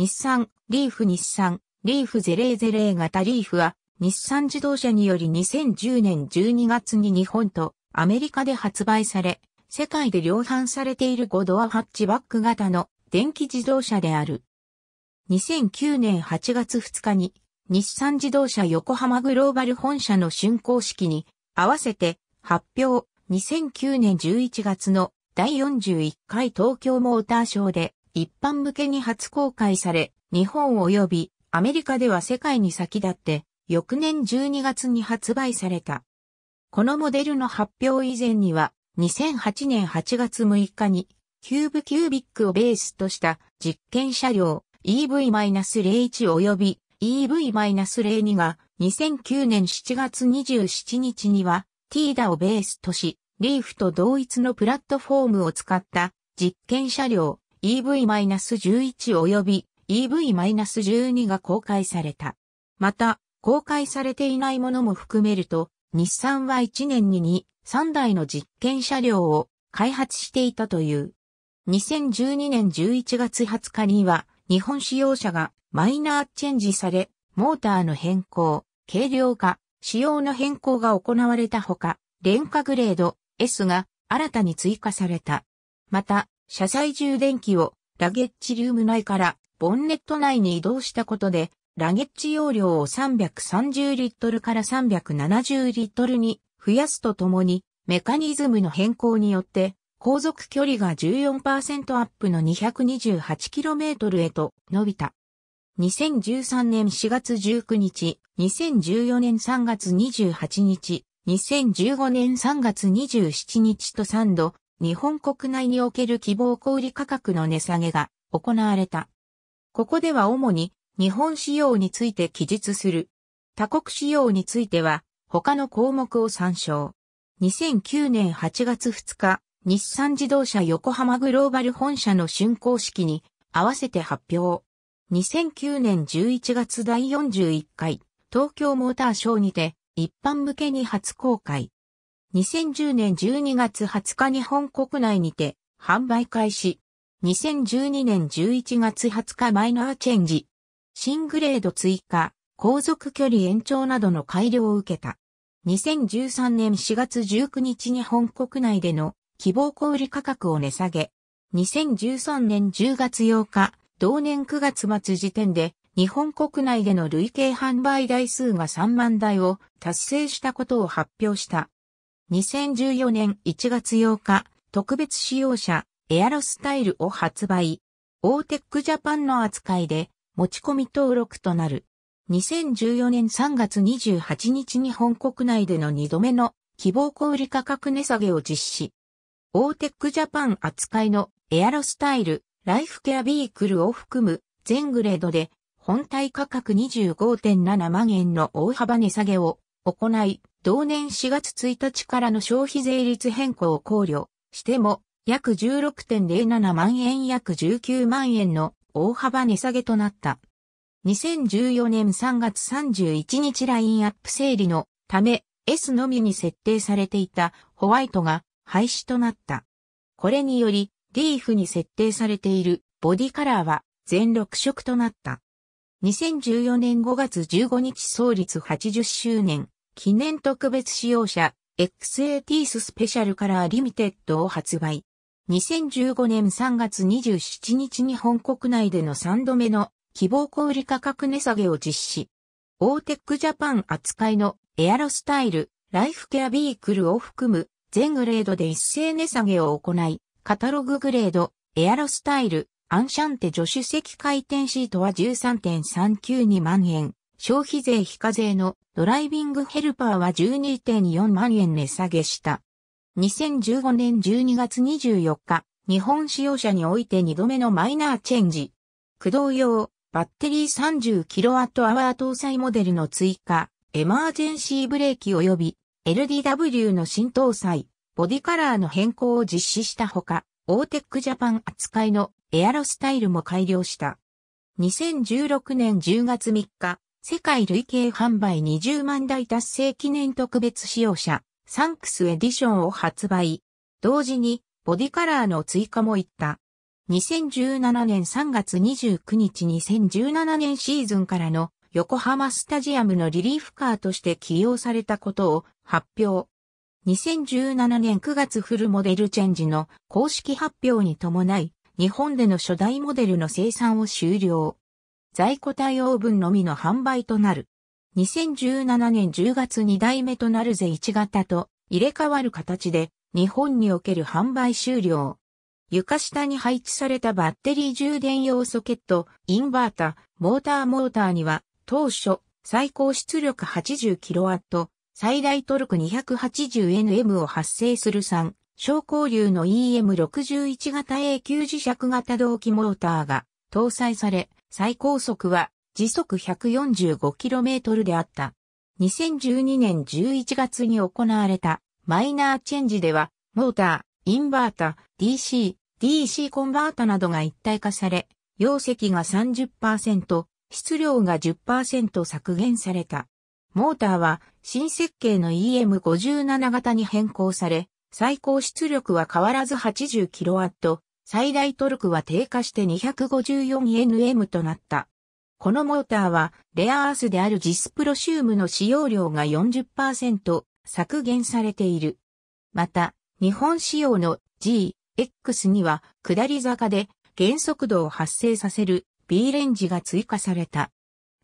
日産、リーフ日産、リーフゼゼレー型リーフは、日産自動車により2010年12月に日本とアメリカで発売され、世界で量販されている5ドアハッチバック型の電気自動車である。2009年8月2日に日産自動車横浜グローバル本社の竣工式に合わせて発表2009年11月の第41回東京モーターショーで一般向けに初公開され、日本及びアメリカでは世界に先立って、翌年12月に発売された。このモデルの発表以前には、2008年8月6日に、キューブキュービックをベースとした実験車両 EV-01 及び EV-02 が2009年7月27日には TIDA をベースとし、リーフと同一のプラットフォームを使った実験車両 EV-11 及び EV-12 が公開された。また、公開されていないものも含めると、日産は1年に2、3台の実験車両を開発していたという。2012年11月20日には、日本使用車がマイナーチェンジされ、モーターの変更、軽量化、仕様の変更が行われたほか、廉価グレード S が新たに追加された。また、車載充電器をラゲッジルーム内からボンネット内に移動したことで、ラゲッジ容量を330リットルから370リットルに増やすとともに、メカニズムの変更によって、航続距離が14%アップの 228km へと伸びた。2013年4月19日、2014年3月28日、2015年3月27日と3度、日本国内における希望小売価格の値下げが行われた。ここでは主に日本仕様について記述する。他国仕様については他の項目を参照。2009年8月2日、日産自動車横浜グローバル本社の竣工式に合わせて発表。2009年11月第41回東京モーターショーにて一般向けに初公開。2010年12月20日日本国内にて販売開始。2012年11月20日マイナーチェンジ。新グレード追加、航続距離延長などの改良を受けた。2013年4月19日日本国内での希望小売価格を値下げ。2013年10月8日、同年9月末時点で日本国内での累計販売台数が3万台を達成したことを発表した。2014年1月8日、特別使用車、エアロスタイルを発売。オーテックジャパンの扱いで、持ち込み登録となる。2014年3月28日に本国内での2度目の希望小売価格値下げを実施。オーテックジャパン扱いのエアロスタイル、ライフケアビークルを含む全グレードで本体価格25.7万円の大幅値下げを行い、同年4月1日からの消費税率変更を考慮しても、約16.07万円約19万円の大幅値下げとなった。2014年3月31日ラインアップ整理のため S のみに設定されていたホワイトが廃止となった。これによりリーフに設定されているボディカラーは全6色となった。2014年5月15日創立80周年記念特別使用車 XAT ススペシャルカラーリミテッドを発売。2015年3月27日に本国内での3度目の希望小売価格値下げを実施。オーテックジャパン扱いのエアロスタイル、ライフケアビークルを含む全グレードで一斉値下げを行い、カタロググレード、エアロスタイル、アンシャンテ助手席回転シートは13.39 2万円。消費税非課税のドライビングヘルパーは12.4万円値下げした。2015年12月24日、日本使用者において2度目のマイナーチェンジ。駆動用、バッテリー 30kWh 搭載モデルの追加、エマージェンシーブレーキ及び LDW の新搭載、ボディカラーの変更を実施したほか、オーテックジャパン扱いのエアロスタイルも改良した。2016年10月3日、世界累計販売20万台達成記念特別使用車、サンクスエディションを発売。同時に、ボディカラーの追加もいった。2017年3月29日2017年シーズンからの横浜スタジアムのリリーフカーとして起用されたことを発表。2017年9月フルモデルチェンジの公式発表に伴い、日本での初代モデルの生産を終了。在庫対応分のみの販売となる。2017年10月2代目となるぜ1型と入れ替わる形で日本における販売終了。床下に配置されたバッテリー充電用ソケット、インバータ、モーターモーターには当初最高出力 80kW、最大トルク 280Nm を発生する3、小降流の EM61 型 A 9磁石型同期モーターが搭載され、最高速は時速 145km であった。2012年11月に行われたマイナーチェンジでは、モーター、インバータ、DC、DC コンバータなどが一体化され、容積が30%、質量が10%削減された。モーターは新設計の EM57 型に変更され、最高出力は変わらず 80kW、最大トルクは低下して 254Nm となった。このモーターは、レアアースであるジスプロシウムの使用量が40%削減されている。また、日本仕様の G、X には、下り坂で減速度を発生させる B レンジが追加された。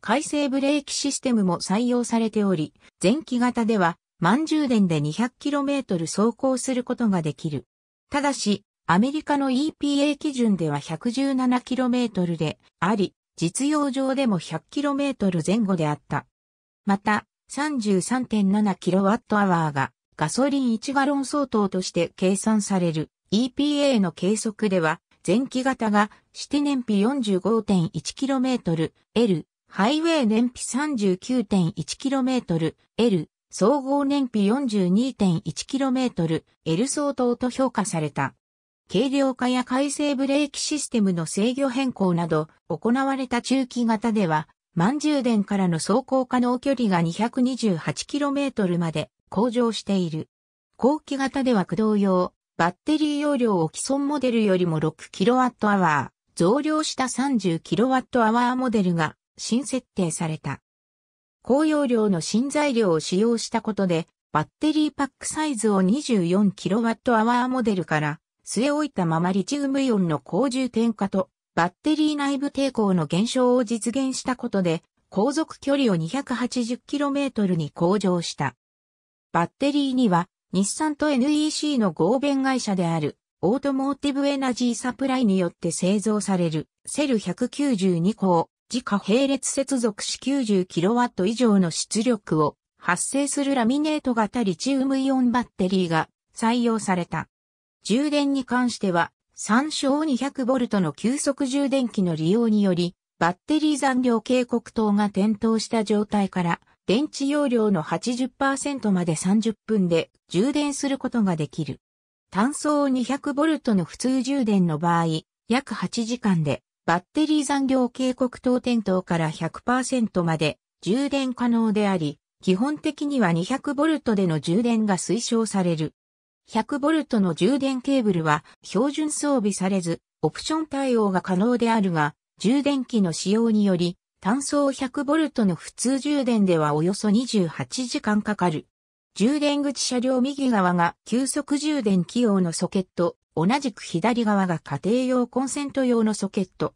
回生ブレーキシステムも採用されており、前期型では満充電で 200km 走行することができる。ただし、アメリカの EPA 基準では 117km であり、実用上でも 100km 前後であった。また、33.7kWh がガソリン1ガロン相当として計算される EPA の計測では、前期型が指定燃費 45.1km、L、ハイウェイ燃費 39.1km、L、総合燃費 42.1km、L 相当と評価された。軽量化や回生ブレーキシステムの制御変更など、行われた中期型では、満充電からの走行可能距離が 228km まで向上している。後期型では駆動用、バッテリー容量を既存モデルよりも 6kWh、増量した 30kWh モデルが新設定された。高容量の新材料を使用したことで、バッテリーパックサイズを 24kWh モデルから据え置いたままリチウムイオンの高充点化とバッテリー内部抵抗の減少を実現したことで、航続距離を 280km に向上した。バッテリーには、日産と NEC の合弁会社である、オートモーティブエナジーサプライによって製造される、セル192個を、自家並列接続し 90kW 以上の出力を発生するラミネート型リチウムイオンバッテリーが採用された。充電に関しては、参照 200V の急速充電器の利用により、バッテリー残量警告灯が点灯した状態から、電池容量の80%まで30分で充電することができる。単を 200V の普通充電の場合、約8時間で、バッテリー残量警告灯点灯から100%まで充電可能であり、基本的には 200V での充電が推奨される。100V の充電ケーブルは標準装備されず、オプション対応が可能であるが、充電器の使用により、単装 100V の普通充電ではおよそ28時間かかる。充電口車両右側が急速充電器用のソケット、同じく左側が家庭用コンセント用のソケット。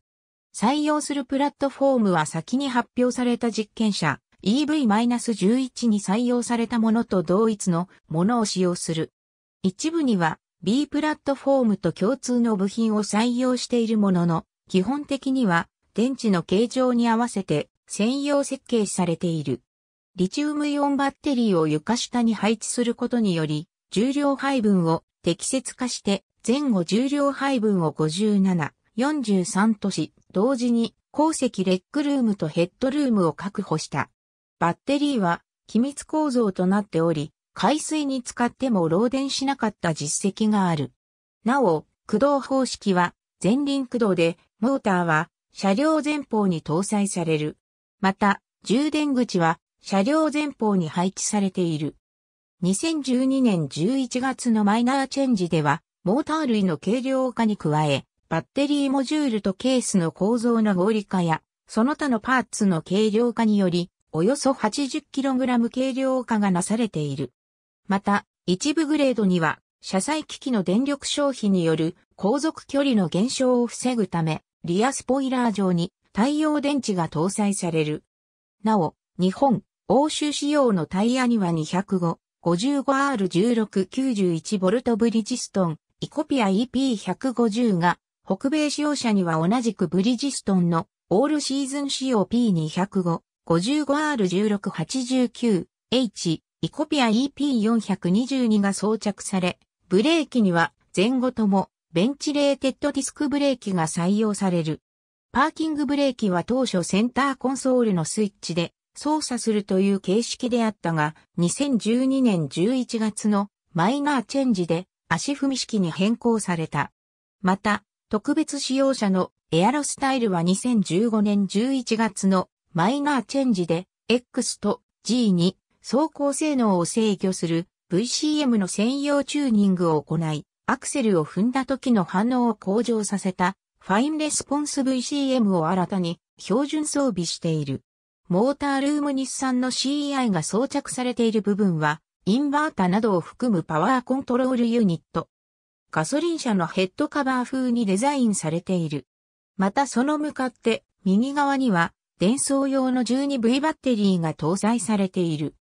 採用するプラットフォームは先に発表された実験車 EV-11 に採用されたものと同一のものを使用する。一部には B プラットフォームと共通の部品を採用しているものの、基本的には電池の形状に合わせて専用設計されている。リチウムイオンバッテリーを床下に配置することにより、重量配分を適切化して前後重量配分を57、43とし、同時に鉱石レックルームとヘッドルームを確保した。バッテリーは機密構造となっており、海水に使っても漏電しなかった実績がある。なお、駆動方式は前輪駆動で、モーターは車両前方に搭載される。また、充電口は車両前方に配置されている。2012年11月のマイナーチェンジでは、モーター類の軽量化に加え、バッテリーモジュールとケースの構造の合理化や、その他のパーツの軽量化により、およそ 80kg 軽量化がなされている。また、一部グレードには、車載機器の電力消費による航続距離の減少を防ぐため、リアスポイラー上に太陽電池が搭載される。なお、日本、欧州仕様のタイヤには205、55R1691V ブリジストン、イコピア EP150 が、北米使用者には同じくブリジストンのオールシーズン仕様 P205、55R1689H イコピア EP422 が装着され、ブレーキには前後ともベンチレーテッドディスクブレーキが採用される。パーキングブレーキは当初センターコンソールのスイッチで操作するという形式であったが、2012年11月のマイナーチェンジで足踏み式に変更された。また、特別使用者のエアロスタイルは2015年11月のマイナーチェンジで X と g に走行性能を制御する VCM の専用チューニングを行い、アクセルを踏んだ時の反応を向上させたファインレスポンス VCM を新たに標準装備している。モータールーム日産の CEI が装着されている部分は、インバータなどを含むパワーコントロールユニット。ガソリン車のヘッドカバー風にデザインされている。またその向かって右側には、電装用の 12V バッテリーが搭載されている。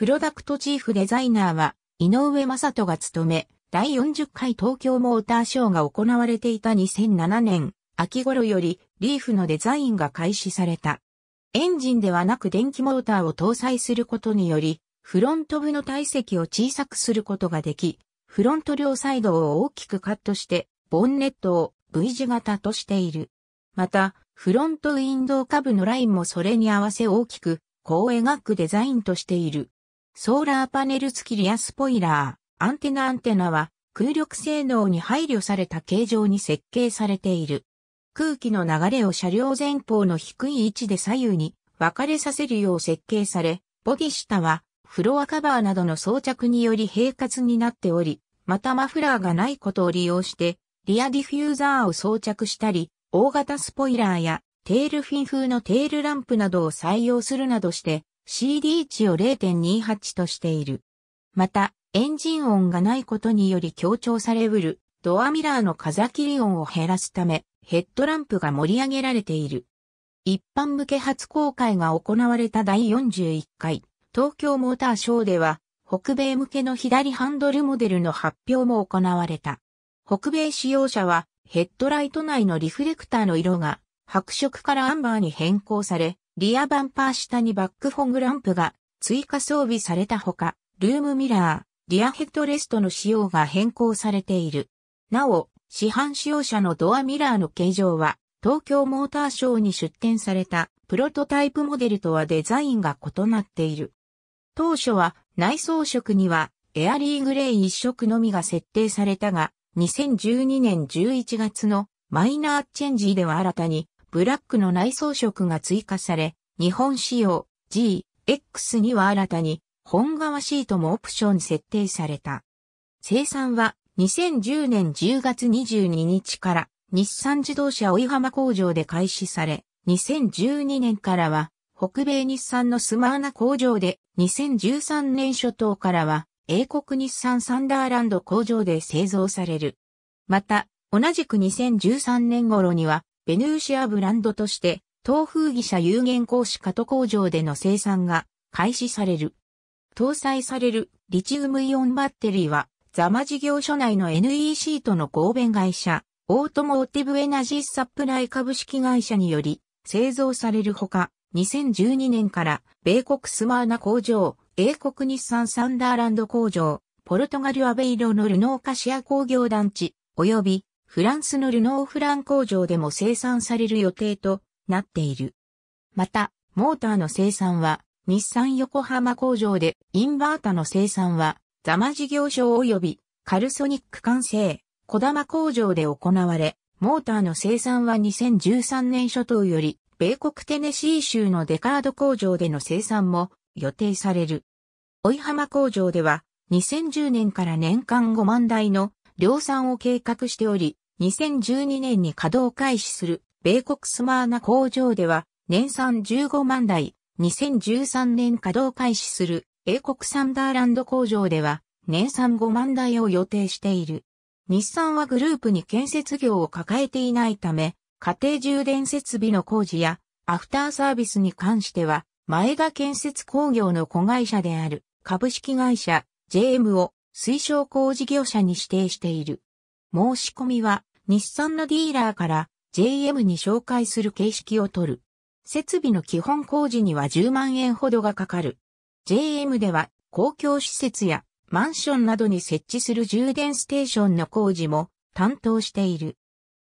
プロダクトチーフデザイナーは、井上正人が務め、第40回東京モーターショーが行われていた2007年、秋頃より、リーフのデザインが開始された。エンジンではなく電気モーターを搭載することにより、フロント部の体積を小さくすることができ、フロント両サイドを大きくカットして、ボンネットを V 字型としている。また、フロントウィンドウ下部のラインもそれに合わせ大きく、弧を描くデザインとしている。ソーラーパネル付きリアスポイラー、アンテナアンテナは空力性能に配慮された形状に設計されている。空気の流れを車両前方の低い位置で左右に分かれさせるよう設計され、ボディ下はフロアカバーなどの装着により平滑になっており、またマフラーがないことを利用して、リアディフューザーを装着したり、大型スポイラーやテールフィン風のテールランプなどを採用するなどして、CD 値を0.28としている。また、エンジン音がないことにより強調されうる、ドアミラーの風切り音を減らすため、ヘッドランプが盛り上げられている。一般向け初公開が行われた第41回、東京モーターショーでは、北米向けの左ハンドルモデルの発表も行われた。北米使用者は、ヘッドライト内のリフレクターの色が、白色からアンバーに変更され、リアバンパー下にバックフォグランプが追加装備されたほか、ルームミラー、リアヘッドレストの仕様が変更されている。なお、市販使用者のドアミラーの形状は、東京モーターショーに出展されたプロトタイプモデルとはデザインが異なっている。当初は内装色にはエアリーグレー一色のみが設定されたが、2012年11月のマイナーチェンジでは新たにブラックの内装色が追加され、日本仕様 GX には新たに本革シートもオプション設定された。生産は2010年10月22日から日産自動車追浜工場で開始され、2012年からは北米日産のスマーナ工場で、2013年初頭からは英国日産サンダーランド工場で製造される。また、同じく2013年頃にはベヌーシアブランドとして、東風技者有限公司加藤工場での生産が開始される。搭載されるリチウムイオンバッテリーは、ザマ事業所内の NEC との合弁会社、オートモーティブエナジーサプライ株式会社により製造されるほか、2012年から米国スマーナ工場、英国日産サンダーランド工場、ポルトガルアベイロのルノーカシア工業団地、及びフランスのルノーフラン工場でも生産される予定となっている。また、モーターの生産は、日産横浜工場で、インバータの生産は、ザマ事業所及び、カルソニック完成、小玉工場で行われ、モーターの生産は2013年初頭より、米国テネシー州のデカード工場での生産も予定される。追浜工場では、2010年から年間5万台の量産を計画しており、2012年に稼働開始する米国スマーナ工場では年産15万台、2013年稼働開始する英国サンダーランド工場では年産5万台を予定している。日産はグループに建設業を抱えていないため、家庭充電設備の工事やアフターサービスに関しては前田建設工業の子会社である株式会社 JM を推奨工事業者に指定している。申し込みは日産のディーラーから JM に紹介する形式を取る。設備の基本工事には10万円ほどがかかる。JM では公共施設やマンションなどに設置する充電ステーションの工事も担当している。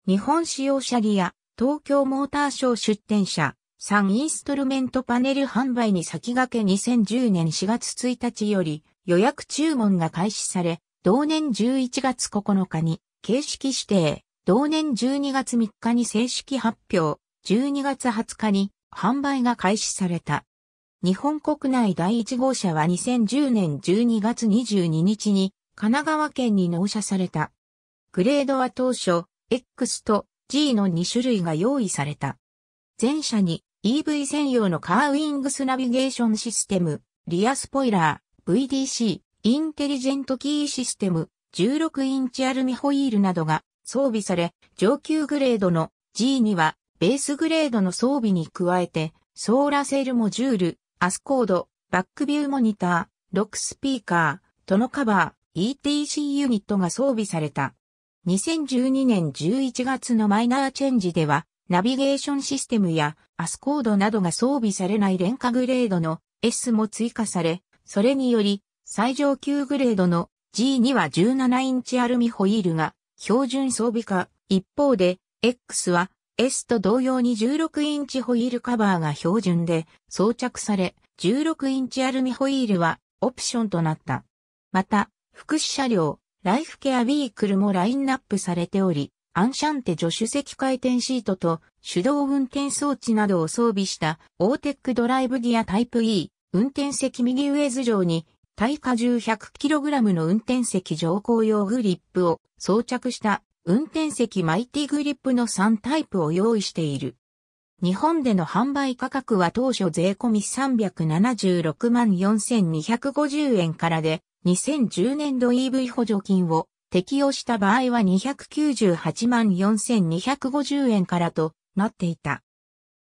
日本使用車リア、東京モーターショー出展者、サンインストルメントパネル販売に先駆け2010年4月1日より、予約注文が開始され、同年11月9日に形式指定、同年12月3日に正式発表、12月20日に販売が開始された。日本国内第1号車は2010年12月22日に神奈川県に納車された。グレードは当初 X と G の2種類が用意された。全車に EV 専用のカーウィングスナビゲーションシステム、リアスポイラー、VDC、インテリジェントキーシステム、16インチアルミホイールなどが装備され、上級グレードの G にはベースグレードの装備に加えて、ソーラセルモジュール、アスコード、バックビューモニター、ロックスピーカー、トノカバー、ETC ユニットが装備された。2012年11月のマイナーチェンジでは、ナビゲーションシステムやアスコードなどが装備されない廉価グレードの S も追加され、それにより、最上級グレードの g には17インチアルミホイールが標準装備化。一方で、X は S と同様に16インチホイールカバーが標準で装着され、16インチアルミホイールはオプションとなった。また、福祉車両、ライフケアビークルもラインナップされており、アンシャンテ助手席回転シートと手動運転装置などを装備したオーテックドライブギアタイプ E、運転席右上頭上に、耐荷重 100kg の運転席乗降用グリップを装着した運転席マイティグリップの3タイプを用意している。日本での販売価格は当初税込み376万4250円からで、2010年度 EV 補助金を適用した場合は298万4250円からとなっていた。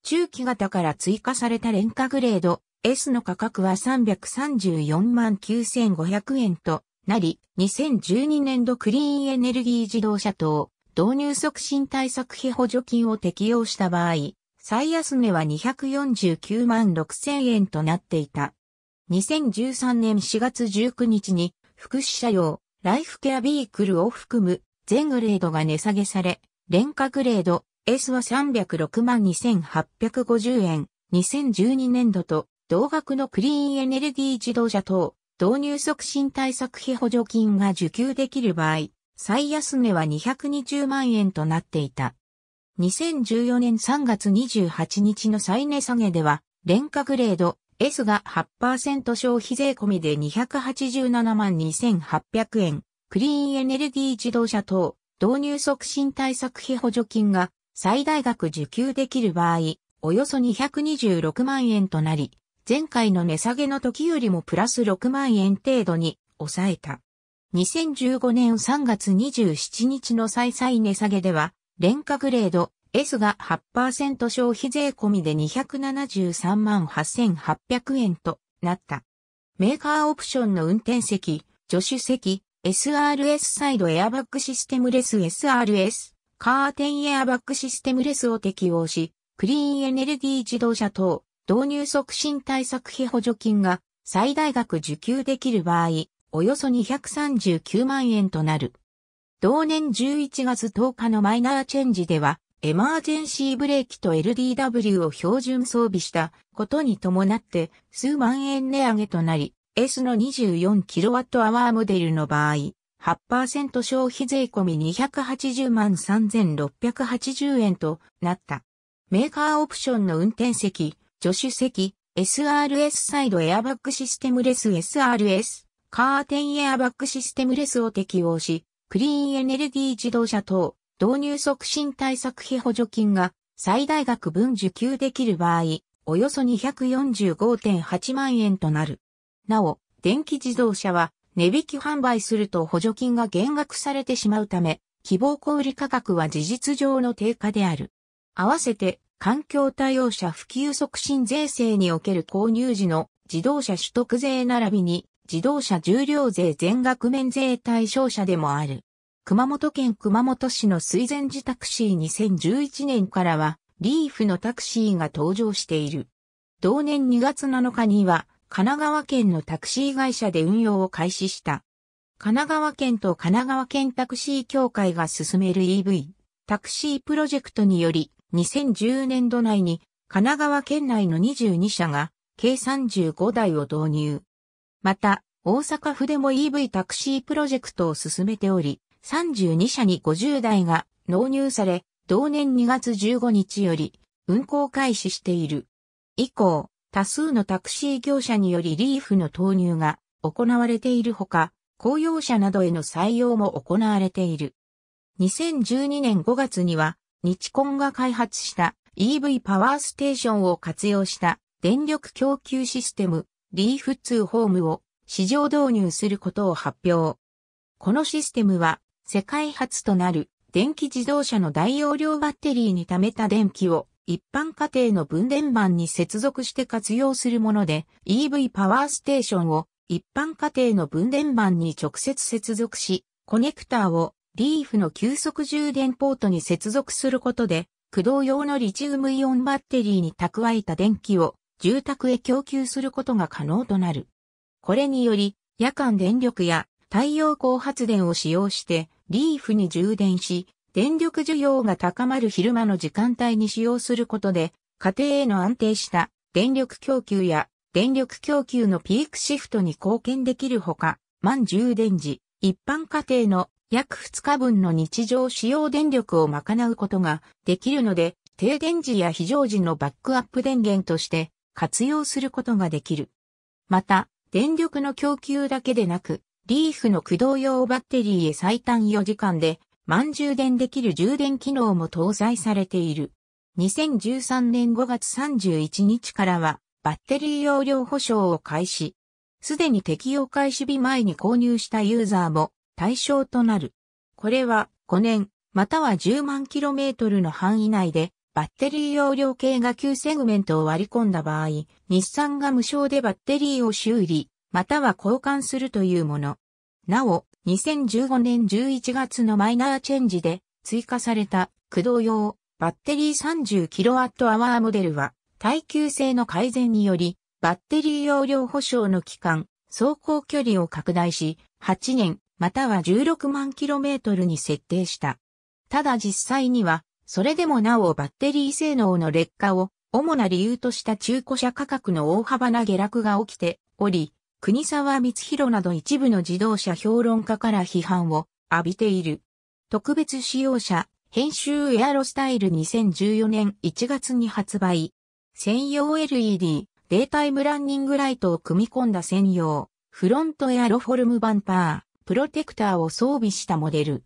中期型から追加されたンカグレード S の価格は334万9500円となり、2012年度クリーンエネルギー自動車等導入促進対策費補助金を適用した場合、最安値は249万6000円となっていた。2013年4月19日に福祉車用、ライフケアビークルを含む全グレードが値下げされ、廉価グレード S は306万2850円、2012年度と同額のクリーンエネルギー自動車等、導入促進対策費補助金が受給できる場合、最安値は220万円となっていた。2014年3月28日の再値下げでは、廉価グレード S が8%消費税込みで287万2800円、クリーンエネルギー自動車等、導入促進対策費補助金が最大額受給できる場合、およそ226万円となり、前回の値下げの時よりもプラス6万円程度に抑えた。2015年3月27日の再々値下げでは、廉価グレード S が8%消費税込みで273万8800円となった。メーカーオプションの運転席、助手席、SRS サイドエアバックシステムレス SRS、カーテンエアバックシステムレスを適用し、クリーンエネルギー自動車等、導入促進対策費補助金が最大額受給できる場合、およそ239万円となる。同年11月10日のマイナーチェンジでは、エマージェンシーブレーキと LDW を標準装備したことに伴って数万円値上げとなり、S の 24kWh モデルの場合、8%消費税込み280万3680円となった。メーカーオプションの運転席、助手席、SRS サイドエアバッグシステムレス SRS、カーテンエアバッグシステムレスを適用し、クリーンエネルギー自動車等、導入促進対策費補助金が最大額分受給できる場合、およそ245.8万円となる。なお、電気自動車は値引き販売すると補助金が減額されてしまうため、希望小売価格は事実上の低下である。合わせて環境対応者普及促進税制における購入時の自動車取得税並びに自動車重量税全額免税対象者でもある。熊本県熊本市の水前寺タクシー2011年からはリーフのタクシーが登場している。同年2月7日には神奈川県のタクシー会社で運用を開始した。神奈川県と神奈川県タクシー協会が進める EV、タクシープロジェクトにより、2010年度内に神奈川県内の22社が計35台を導入。また、大阪府でも EV タクシープロジェクトを進めており、32社に50台が納入され、同年2月15日より運行開始している。以降、多数のタクシー業者によりリーフの投入が行われているほか、公用車などへの採用も行われている。2012年5月には日コンが開発した EV パワーステーションを活用した電力供給システムリーフ2ホームを市場導入することを発表。このシステムは世界初となる電気自動車の大容量バッテリーに貯めた電気を一般家庭の分電盤に接続して活用するもので EV パワーステーションを一般家庭の分電盤に直接接続し、コネクターをリーフの急速充電ポートに接続することで、駆動用のリチウムイオンバッテリーに蓄えた電気を住宅へ供給することが可能となる。これにより、夜間電力や太陽光発電を使用して、リーフに充電し、電力需要が高まる昼間の時間帯に使用することで、家庭への安定した電力供給や電力供給のピークシフトに貢献できるほか、満充電時、一般家庭の約2日分の日常使用電力を賄うことができるので、停電時や非常時のバックアップ電源として活用することができる。また、電力の供給だけでなく、リーフの駆動用バッテリーへ最短4時間で満充電できる充電機能も搭載されている。2013年5月31日からはバッテリー容量保証を開始。すでに適用開始日前に購入したユーザーも対象となる。これは5年、または10万 km の範囲内で、バッテリー容量計が9セグメントを割り込んだ場合、日産が無償でバッテリーを修理、または交換するというもの。なお、2015年11月のマイナーチェンジで追加された駆動用バッテリー 30kWh モデルは耐久性の改善によりバッテリー容量保証の期間、走行距離を拡大し8年または16万 km に設定した。ただ実際には、それでもなおバッテリー性能の劣化を主な理由とした中古車価格の大幅な下落が起きており、国沢光弘など一部の自動車評論家から批判を浴びている。特別使用車、編集エアロスタイル2014年1月に発売。専用 LED、データイムランニングライトを組み込んだ専用、フロントエアロフォルムバンパー。プロテクターを装備したモデル。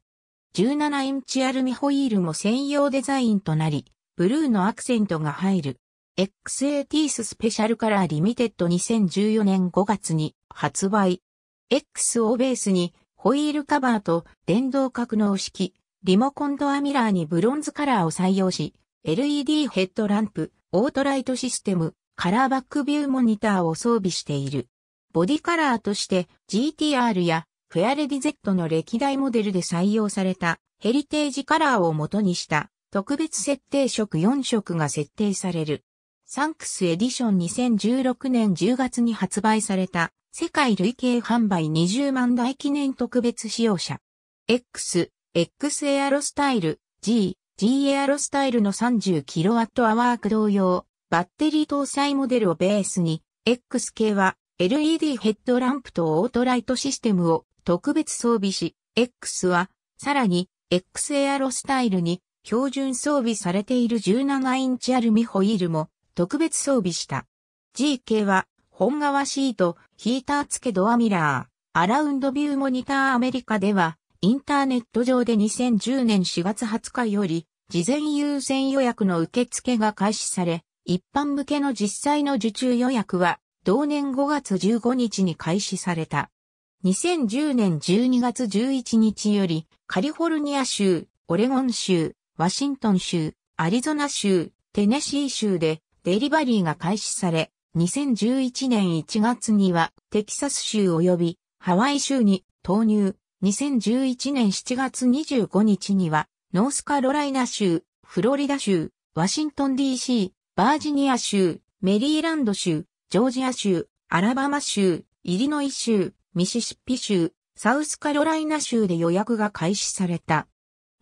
17インチアルミホイールも専用デザインとなり、ブルーのアクセントが入る。XAT ススペシャルカラーリミテッド2014年5月に発売。X をベースにホイールカバーと電動格納式、リモコンドアミラーにブロンズカラーを採用し、LED ヘッドランプ、オートライトシステム、カラーバックビューモニターを装備している。ボディカラーとして GTR やフェアレディ Z の歴代モデルで採用されたヘリテージカラーを元にした特別設定色4色が設定される。サンクスエディション2016年10月に発売された世界累計販売20万台記念特別使用車。X、X エアロスタイル、G、G エアロスタイルの 30kWh 同様、バッテリー搭載モデルをベースに、X 系は LED ヘッドランプとオートライトシステムを特別装備し、X は、さらに、X エアロスタイルに標準装備されている17インチアルミホイールも特別装備した。GK は本革シート、ヒーター付けドアミラー、アラウンドビューモニターアメリカでは、インターネット上で2010年4月20日より、事前優先予約の受付が開始され、一般向けの実際の受注予約は同年5月15日に開始された。2010年12月11日より、カリフォルニア州、オレゴン州、ワシントン州、アリゾナ州、テネシー州でデリバリーが開始され、2011年1月にはテキサス州及びハワイ州に投入。2011年7月25日にはノースカロライナ州、フロリダ州、ワシントン DC、バージニア州、メリーランド州、ジョージア州、アラバマ州、イリノイ州、ミシシッピ州、サウスカロライナ州で予約が開始された。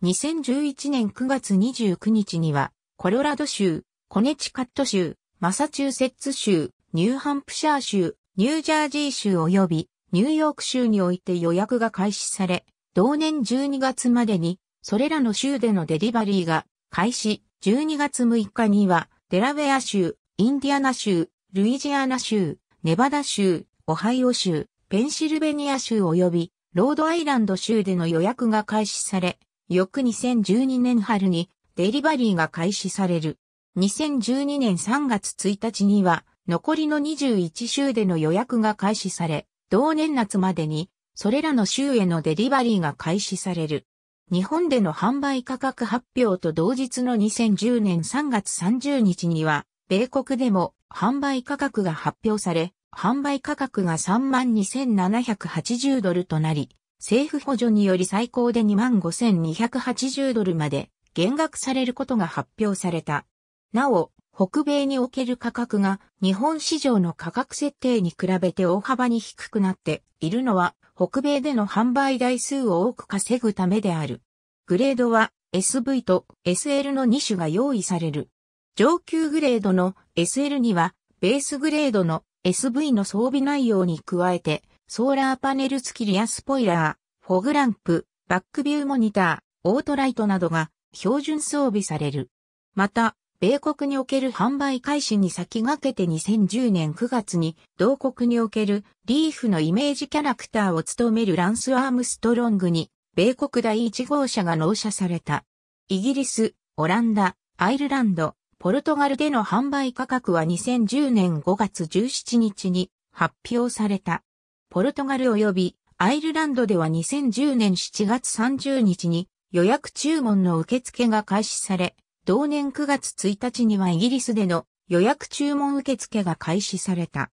2011年9月29日には、コロラド州、コネチカット州、マサチューセッツ州、ニューハンプシャー州、ニュージャージー州及びニューヨーク州において予約が開始され、同年12月までに、それらの州でのデリバリーが開始、12月6日には、デラウェア州、インディアナ州、ルイジアナ州、ネバダ州、オハイオ州、ペンシルベニア州及びロードアイランド州での予約が開始され、翌2012年春にデリバリーが開始される。2012年3月1日には残りの21州での予約が開始され、同年夏までにそれらの州へのデリバリーが開始される。日本での販売価格発表と同日の2010年3月30日には、米国でも販売価格が発表され、販売価格が32,780ドルとなり、政府補助により最高で25,280ドルまで減額されることが発表された。なお、北米における価格が日本市場の価格設定に比べて大幅に低くなっているのは北米での販売台数を多く稼ぐためである。グレードは SV と SL の2種が用意される。上級グレードの SL には、ベースグレードの SV の装備内容に加えて、ソーラーパネル付きリアスポイラー、フォグランプ、バックビューモニター、オートライトなどが標準装備される。また、米国における販売開始に先駆けて2010年9月に、同国におけるリーフのイメージキャラクターを務めるランス・アームストロングに、米国第1号車が納車された。イギリス、オランダ、アイルランド、ポルトガルでの販売価格は2010年5月17日に発表された。ポルトガル及びアイルランドでは2010年7月30日に予約注文の受付が開始され、同年9月1日にはイギリスでの予約注文受付が開始された。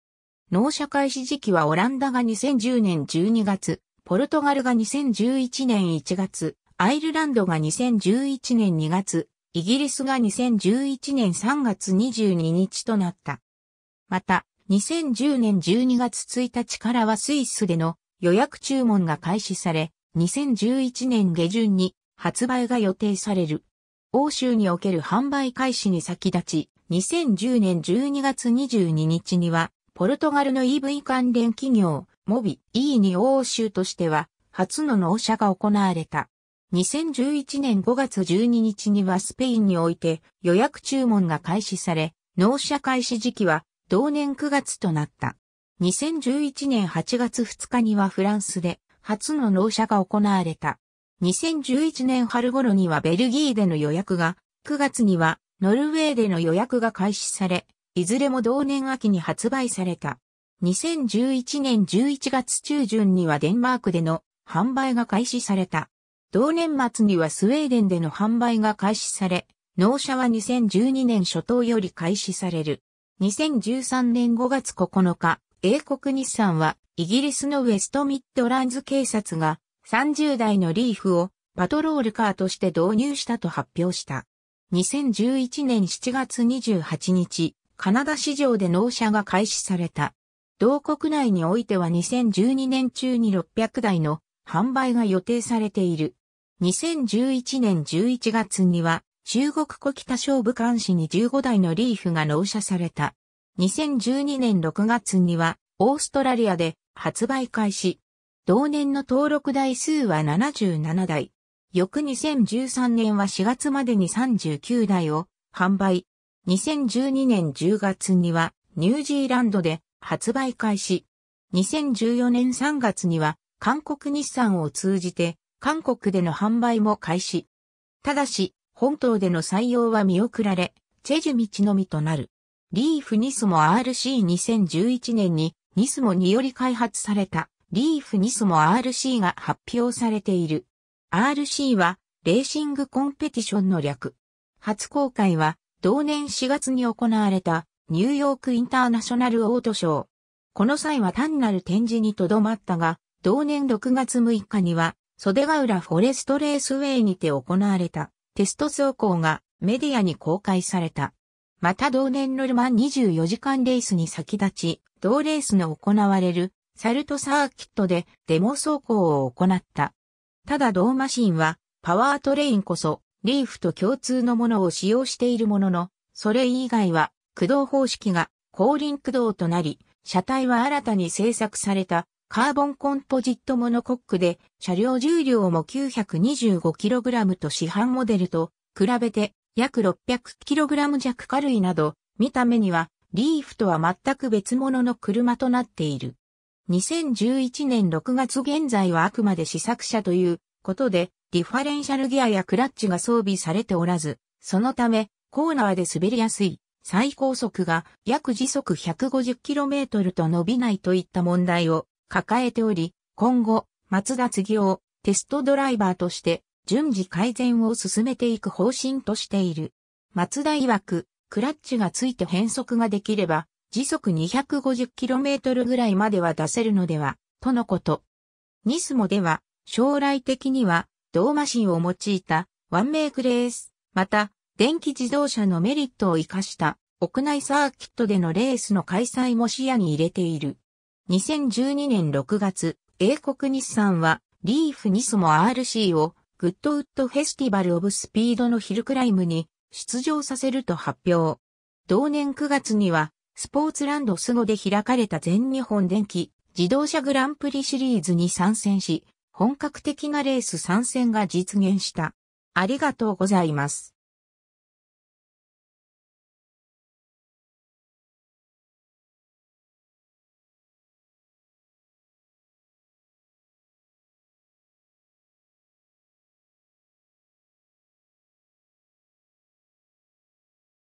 納車開始時期はオランダが2010年12月、ポルトガルが2011年1月、アイルランドが2011年2月、イギリスが2011年3月22日となった。また、2010年12月1日からはスイスでの予約注文が開始され、2011年下旬に発売が予定される。欧州における販売開始に先立ち、2010年12月22日には、ポルトガルの EV 関連企業、モビ E に欧州としては、初の納車が行われた。2011年5月12日にはスペインにおいて予約注文が開始され、納車開始時期は同年9月となった。2011年8月2日にはフランスで初の納車が行われた。2011年春頃にはベルギーでの予約が、9月にはノルウェーでの予約が開始され、いずれも同年秋に発売された。2011年11月中旬にはデンマークでの販売が開始された。同年末にはスウェーデンでの販売が開始され、納車は2012年初頭より開始される。2013年5月9日、英国日産はイギリスのウェストミッドランズ警察が30台のリーフをパトロールカーとして導入したと発表した。2011年7月28日、カナダ市場で納車が開始された。同国内においては2012年中に600台の販売が予定されている。2011年11月には、中国古北小武漢市に15台のリーフが納車された。2012年6月には、オーストラリアで発売開始。同年の登録台数は77台。翌2013年は4月までに39台を販売。2012年10月にはニュージーランドで発売開始。2014年3月には韓国日産を通じて韓国での販売も開始。ただし、本島での採用は見送られ、チェジュ道のみとなる。リーフニスモ RC2011 年にニスモにより開発されたリーフニスモ RC が発表されている。RC はレーシングコンペティションの略。初公開は同年4月に行われたニューヨークインターナショナルオートショー。この際は単なる展示にとどまったが、同年6月6日には袖ヶ浦フォレストレースウェイにて行われたテスト走行がメディアに公開された。また同年のルマン24時間レースに先立ち、同レースの行われるサルトサーキットでデモ走行を行った。ただ同マシンはパワートレインこそリーフと共通のものを使用しているものの、それ以外は駆動方式が後輪駆動となり、車体は新たに製作されたカーボンコンポジットモノコックで車両重量も 925kg と市販モデルと比べて約 600kg 弱軽いなど見た目にはリーフとは全く別物の車となっている。2011年6月現在はあくまで試作車ということでディファレンシャルギアやクラッチが装備されておらず、そのためコーナーで滑りやすい最高速が約時速 150km と伸びないといった問題を抱えており、今後、松田次をテストドライバーとして順次改善を進めていく方針としている。松田曰く、クラッチがついて変速ができれば、時速 250km ぐらいまでは出せるのでは、とのこと。ニスモでは、将来的には、銅マシンを用いたワンメイクレース、また、電気自動車のメリットを活かした屋内サーキットでのレースの開催も視野に入れている。2012年6月、英国日産は、リーフニスモ RC を、グッドウッドフェスティバルオブスピードのヒルクライムに出場させると発表。同年9月には、スポーツランドスゴで開かれた全日本電気自動車グランプリシリーズに参戦し、本格的なレース参戦が実現した。ありがとうございます。